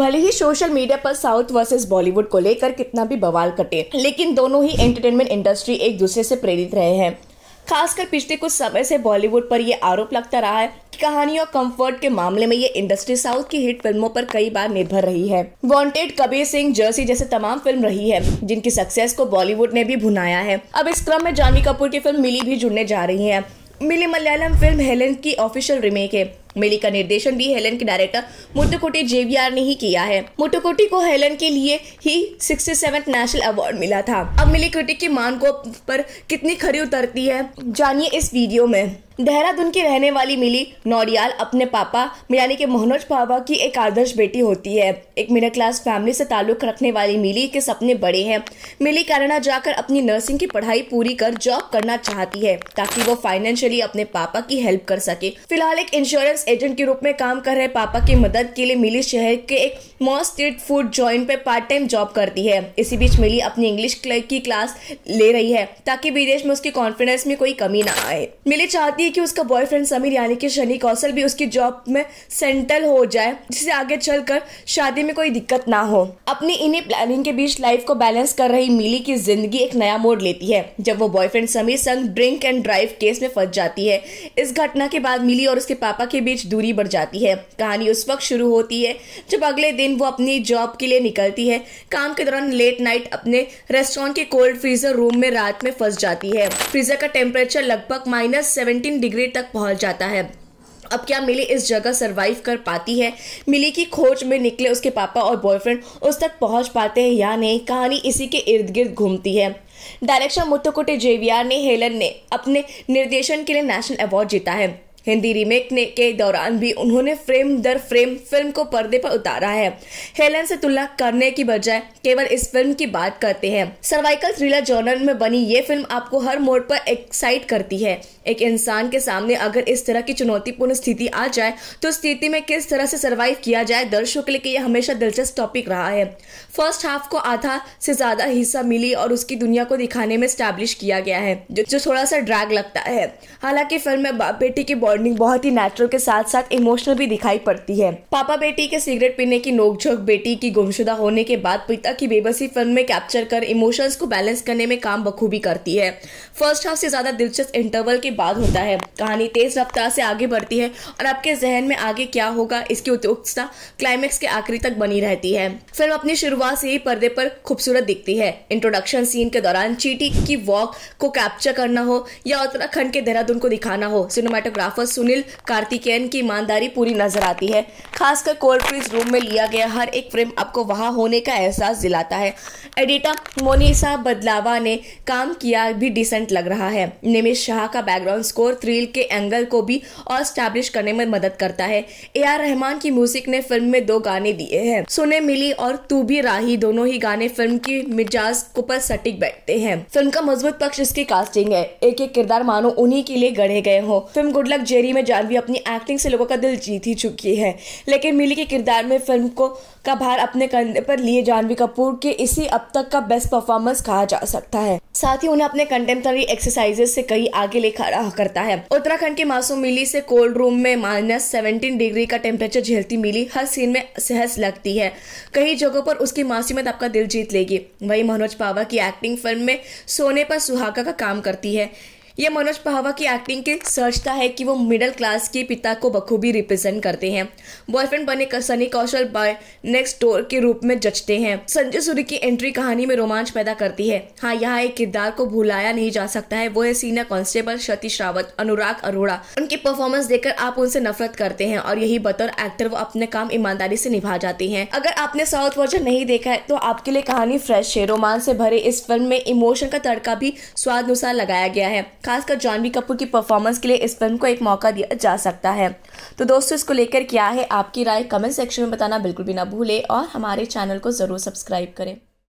भले ही social media पर साउथ वर्सेस बॉलीवुड को लेकर कितना भी बवाल कटे लेकिन दोनों ही एंटरटेनमेंट इंडस्ट्री एक दूसरे से प्रेरित रहे हैं खासकर पिछले कुछ समय से बॉलीवुड पर यह आरोप लगता रहा है कि कहानी और कंफर्ट के मामले में ये इंडस्ट्री साउथ की हिट फिल्मों पर कई बार निर्भर रही है वांटेड कबीर सिंह जर्सी जैसे तमाम फिल्म रही है जिनकी सक्सेस को बॉलीवुड ने भी भुनाया है अब इस क्रम में जानवी कपूर की फिल्म मिली भी जुड़ने जा रही है मिली मलयालम फिल्म हेलेन की ऑफिशियल रिमेक है मिली का निर्देशन भी हेलन के डायरेक्टर मोटोकोटे जेवीआर ने ही किया है मोटोकोटे को हेलन के लिए ही सिक्सटी सेवन नेशनल अवार्ड मिला था अब मिले क्रिटिक मान को पर कितनी खरी उतरती है जानिए इस वीडियो में देहरादून की रहने वाली मिली नौरियाल अपने पापा यानी के मोहनोज पापा की एक आदर्श बेटी होती है एक मिडिल क्लास फैमिली से ताल्लुक रखने वाली मिली के सपने बड़े हैं मिली कनाडा जाकर अपनी नर्सिंग की पढ़ाई पूरी कर जॉब करना चाहती है ताकि वो फाइनेंशियली अपने पापा की हेल्प कर सके फिलहाल एक इंश्योरेंस इंश्योरेंस एजेंट के रूप में काम कर रहे पापा की मदद के लिए मिली शहर के एक मॉस स्ट्रीट फूड जॉइंट पे पार्ट टाइम जॉब करती है इसी बीच मिली अपनी इंग्लिश की क्लास ले रही है ताकि विदेश में उसकी कॉन्फिडेंस में कोई कमी ना आए मिली चाहती है कि उसका बॉयफ्रेंड समीर यानी कि शनि कौशल भी उसकी जॉब में सेंटल हो जाए जिससे आगे चलकर शादी में कोई दिक्कत ना हो अपनी इन्हीं प्लानिंग के बीच लाइफ को बैलेंस कर रही मिली की जिंदगी एक नया मोड़ लेती है जब वो बॉयफ्रेंड समीर संग ड्रिंक एंड ड्राइव केस में फंस जाती है इस घटना के बाद मिली और उसके पापा के बीच बीच दूरी बढ़ जाती है कहानी उस वक्त शुरू होती है जब अगले दिन वो अपनी जॉब के लिए निकलती है काम के दौरान लेट नाइट अपने रेस्टोरेंट के कोल्ड फ्रीजर रूम में रात में फंस जाती है फ्रीजर का टेम्परेचर लगभग माइनस सेवनटीन डिग्री तक पहुंच जाता है अब क्या मिली इस जगह सरवाइव कर पाती है मिली की खोज में निकले उसके पापा और बॉयफ्रेंड उस तक पहुंच पाते हैं या नहीं कहानी इसी के इर्द गिर्द घूमती है डायरेक्शन मुत्तुकोटे जेवीआर ने हेलन ने अपने निर्देशन के लिए नेशनल अवार्ड जीता है हिंदी रीमेक ने के दौरान भी उन्होंने फ्रेम दर फ्रेम फिल्म को पर्दे पर उतारा है हेलन से तुलना करने की बजाय केवल इस फिल्म की बात करते हैं सर्वाइकल थ्रिलर जॉनर में बनी ये फिल्म आपको हर मोड पर एक्साइट करती है एक इंसान के सामने अगर इस तरह की चुनौतीपूर्ण स्थिति आ जाए तो स्थिति में किस तरह से सर्वाइव किया जाए दर्शकों के लिए यह हमेशा दिलचस्प टॉपिक रहा है फर्स्ट हाफ को आधा से ज्यादा हिस्सा मिली और उसकी दुनिया को दिखाने में स्टैब्लिश किया गया है जो थोड़ा सा ड्रैग लगता है हालांकि फिल्म में बेटी की बॉन्डिंग बहुत ही नेचुरल के साथ साथ इमोशनल भी दिखाई पड़ती है पापा बेटी के सिगरेट पीने की नोकझोंक बेटी की गुमशुदा होने के बाद पिता की बेबसी फिल्म में कैप्चर कर इमोशंस को बैलेंस करने में काम बखूबी करती है फर्स्ट हाफ से ज्यादा दिलचस्प इंटरवल के बाद होता है कहानी तेज रफ्तार से आगे बढ़ती है और आपके जहन में आगे क्या होगा इसकी उत्सुकता क्लाइमेक्स के आखिरी तक बनी रहती है फिल्म अपनी शुरुआत से ही पर्दे पर खूबसूरत दिखती है इंट्रोडक्शन सीन के दौरान चीटी की वॉक को कैप्चर करना हो या उत्तराखंड के देहरादून को दिखाना हो सिनेमाटोग्राफर मुसाफर सुनील कार्तिकेयन की ईमानदारी पूरी नजर आती है खासकर कोल्ड फ्रीज रूम में लिया गया हर एक फ्रेम आपको वहाँ होने का एहसास दिलाता है एडिटर मोनिसा बदलावा ने काम किया भी डिसेंट लग रहा है निमित शाह का बैकग्राउंड स्कोर थ्रिल के एंगल को भी और स्टैब्लिश करने में मदद करता है ए आर रहमान की म्यूजिक ने फिल्म में दो गाने दिए हैं सुने मिली और तू भी राही दोनों ही गाने फिल्म की मिजाज को पर सटीक बैठते हैं फिल्म का मजबूत पक्ष इसकी कास्टिंग है एक एक किरदार मानो उन्हीं के लिए गढ़े गए हो फिल्म गुडलक जेरी में जानवी अपनी एक्टिंग से लोगों का दिल जीत ही चुकी है लेकिन मिली के किरदार में फिल्म को का भार अपने कंधे पर लिए जानवी कपूर के इसी अब तक का बेस्ट परफॉर्मेंस कहा जा सकता है साथ ही उन्हें अपने कंटेम्प्रेरी एक्सरसाइजेस से कई आगे ले खड़ा करता है उत्तराखंड के मासूम मिली से कोल्ड रूम में माइनस सेवेंटीन डिग्री का टेम्परेचर झेलती मिली हर सीन में सहज लगती है कई जगहों पर उसकी मासूमियत आपका दिल जीत लेगी वही मनोज पावा की एक्टिंग फिल्म में सोने पर सुहागा का काम करती है ये मनोज पहावा की एक्टिंग के सर्चता है कि वो मिडिल क्लास के पिता को बखूबी रिप्रेजेंट करते हैं बॉयफ्रेंड बने Sunny Kaushal boy next door के रूप में जचते हैं संजय सूरी की एंट्री कहानी में रोमांच पैदा करती है हाँ यहाँ एक किरदार को भुलाया नहीं जा सकता है वो है सीनियर कांस्टेबल सतीश रावत अनुराग अरोड़ा उनकी परफॉर्मेंस देखकर आप उनसे नफरत करते हैं और यही बतौर एक्टर वो अपने काम ईमानदारी से निभा जाते हैं अगर आपने साउथ वर्जन नहीं देखा है तो आपके लिए कहानी फ्रेश है रोमांस से भरे इस फिल्म में इमोशन का तड़का भी स्वाद अनुसार लगाया गया है खासकर जानवी कपूर की परफॉर्मेंस के लिए इस फिल्म को एक मौका दिया जा सकता है तो दोस्तों इसको लेकर क्या है आपकी राय कमेंट सेक्शन में बताना बिल्कुल भी ना भूलें और हमारे चैनल को ज़रूर सब्सक्राइब करें